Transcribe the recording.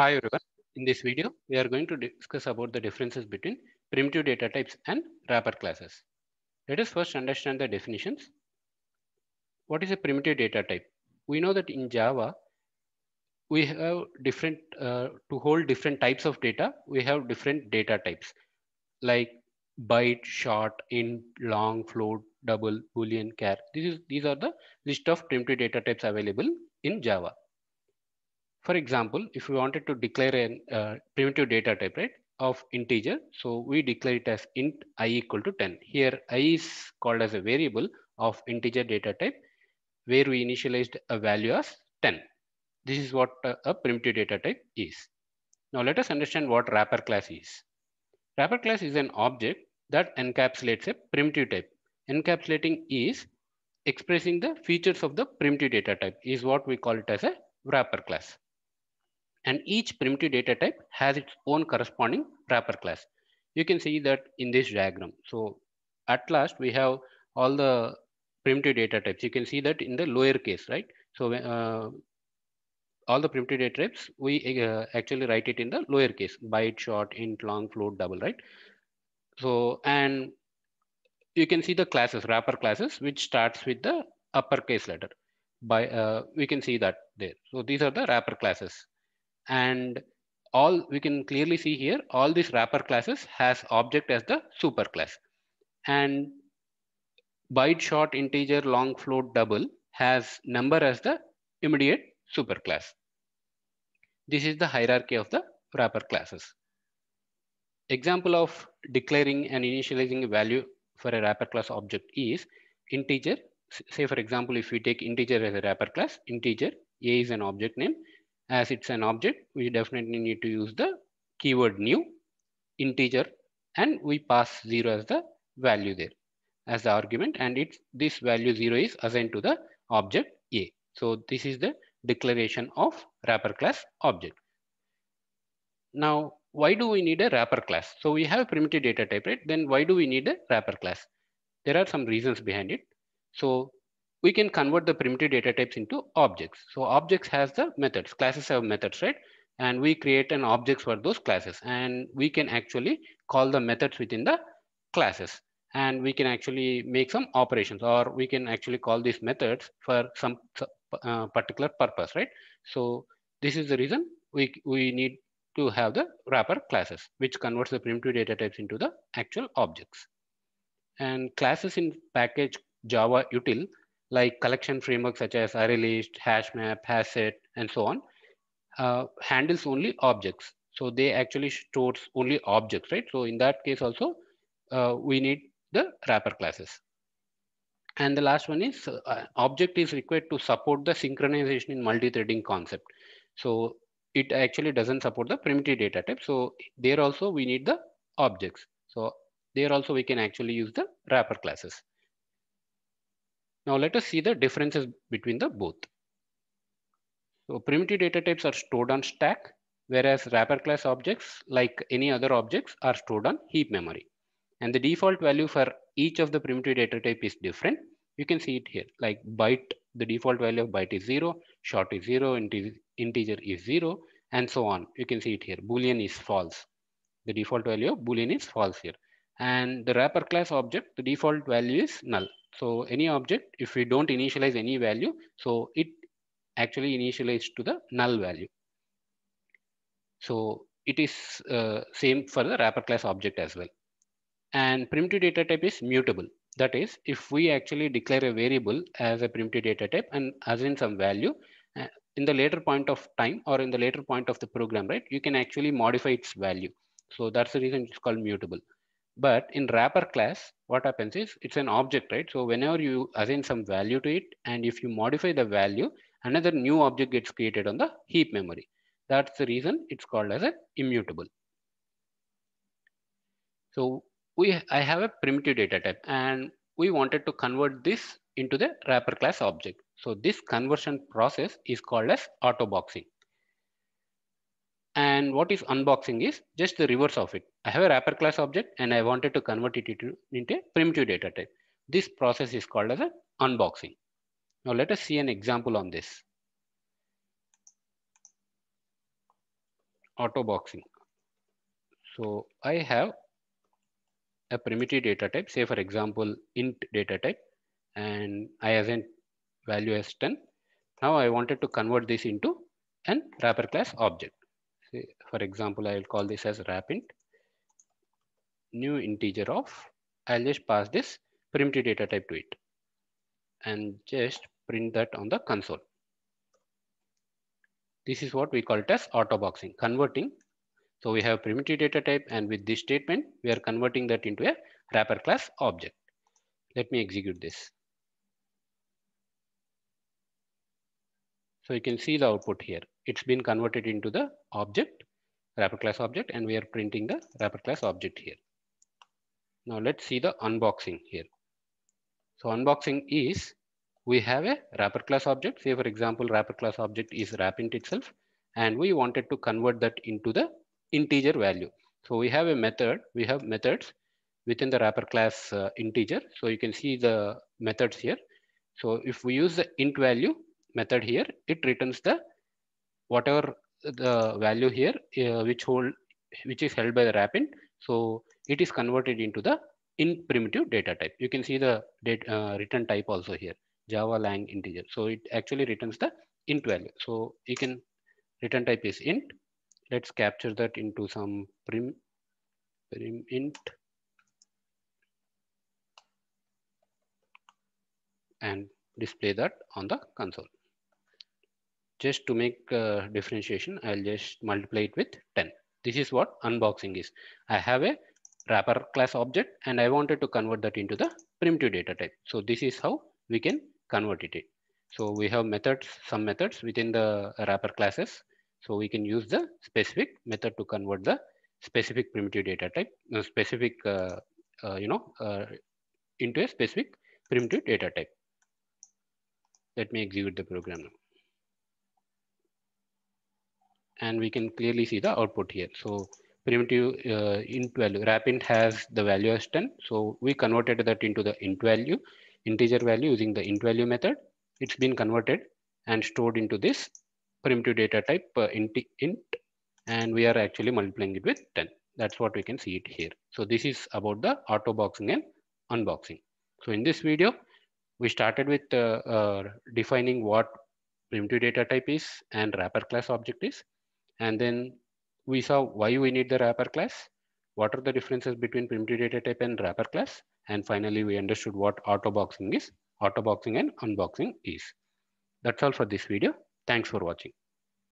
Hi everyone. In this video, we are going to discuss about the differences between primitive data types and wrapper classes. Let us first understand the definitions. What is a primitive data type? We know that in Java, we have different, uh, to hold different types of data, we have different data types like byte, short, int, long, float, double, boolean, char. This is, these are the list of primitive data types available in Java. For example, if we wanted to declare a uh, primitive data type, right, of integer, so we declare it as int i equal to 10. Here i is called as a variable of integer data type where we initialized a value as 10. This is what a primitive data type is. Now let us understand what wrapper class is. Wrapper class is an object that encapsulates a primitive type. Encapsulating is expressing the features of the primitive data type is what we call it as a wrapper class and each primitive data type has its own corresponding wrapper class. You can see that in this diagram. So at last we have all the primitive data types. You can see that in the lower case, right? So uh, all the primitive data types, we uh, actually write it in the lower case, byte, short, int, long, float, double, right? So, and you can see the classes, wrapper classes, which starts with the uppercase letter. By uh, We can see that there. So these are the wrapper classes. And all we can clearly see here, all these wrapper classes has object as the superclass. And byte short integer long float double has number as the immediate superclass. This is the hierarchy of the wrapper classes. Example of declaring and initializing a value for a wrapper class object is integer. Say for example, if we take integer as a wrapper class, integer, a is an object name, as it's an object, we definitely need to use the keyword new integer and we pass zero as the value there as the argument and it's this value zero is assigned to the object A. So this is the declaration of wrapper class object. Now, why do we need a wrapper class? So we have primitive data type, right? Then why do we need a wrapper class? There are some reasons behind it. So we can convert the primitive data types into objects. So objects has the methods, classes have methods, right? And we create an objects for those classes and we can actually call the methods within the classes and we can actually make some operations or we can actually call these methods for some uh, particular purpose, right? So this is the reason we, we need to have the wrapper classes, which converts the primitive data types into the actual objects. And classes in package Java util like collection frameworks such as ArrayList, HashMap, HashSet, and so on, uh, handles only objects. So they actually stores only objects, right? So in that case also, uh, we need the wrapper classes. And the last one is uh, object is required to support the synchronization in multi-threading concept. So it actually doesn't support the primitive data type. So there also we need the objects. So there also we can actually use the wrapper classes. Now let us see the differences between the both. So primitive data types are stored on stack, whereas wrapper class objects, like any other objects, are stored on heap memory. And the default value for each of the primitive data type is different. You can see it here, like byte, the default value of byte is zero, short is zero, integer is zero, and so on. You can see it here, boolean is false. The default value of boolean is false here and the wrapper class object, the default value is null. So any object, if we don't initialize any value, so it actually initialized to the null value. So it is uh, same for the wrapper class object as well. And primitive data type is mutable. That is, if we actually declare a variable as a primitive data type and assign some value, uh, in the later point of time or in the later point of the program, right, you can actually modify its value. So that's the reason it's called mutable. But in wrapper class, what happens is it's an object, right? So whenever you assign some value to it, and if you modify the value, another new object gets created on the heap memory. That's the reason it's called as an immutable. So we, I have a primitive data type and we wanted to convert this into the wrapper class object. So this conversion process is called as autoboxing. And what is unboxing is just the reverse of it. I have a wrapper class object and I wanted to convert it into, into a primitive data type. This process is called as an unboxing. Now let us see an example on this. Auto boxing. So I have a primitive data type, say for example, int data type, and I a value as 10. Now I wanted to convert this into an wrapper class object for example, I'll call this as rapint, new integer of, I'll just pass this primitive data type to it and just print that on the console. This is what we call it as auto boxing, converting. So we have primitive data type and with this statement, we are converting that into a wrapper class object. Let me execute this. So you can see the output here. It's been converted into the object, wrapper class object, and we are printing the wrapper class object here. Now let's see the unboxing here. So unboxing is we have a wrapper class object. Say for example, wrapper class object is wrapping itself, and we wanted to convert that into the integer value. So we have a method, we have methods within the wrapper class uh, integer. So you can see the methods here. So if we use the int value, method here, it returns the whatever the value here uh, which hold which is held by the rapin. So it is converted into the in primitive data type. You can see the data, uh, return type also here, Java lang integer. So it actually returns the int value. So you can return type is int. Let's capture that into some prim, prim int. and display that on the console just to make a uh, differentiation, I'll just multiply it with 10. This is what unboxing is. I have a wrapper class object and I wanted to convert that into the primitive data type. So this is how we can convert it. So we have methods, some methods within the wrapper classes. So we can use the specific method to convert the specific primitive data type, uh, specific, uh, uh, you know, uh, into a specific primitive data type. Let me execute the program now and we can clearly see the output here. So primitive uh, int value, wrapint has the value as 10. So we converted that into the int value, integer value using the int value method. It's been converted and stored into this primitive data type uh, int, int, and we are actually multiplying it with 10. That's what we can see it here. So this is about the auto boxing and unboxing. So in this video, we started with uh, uh, defining what primitive data type is and wrapper class object is. And then we saw why we need the wrapper class, what are the differences between primitive data type and wrapper class. And finally, we understood what auto boxing is, auto boxing and unboxing is. That's all for this video. Thanks for watching.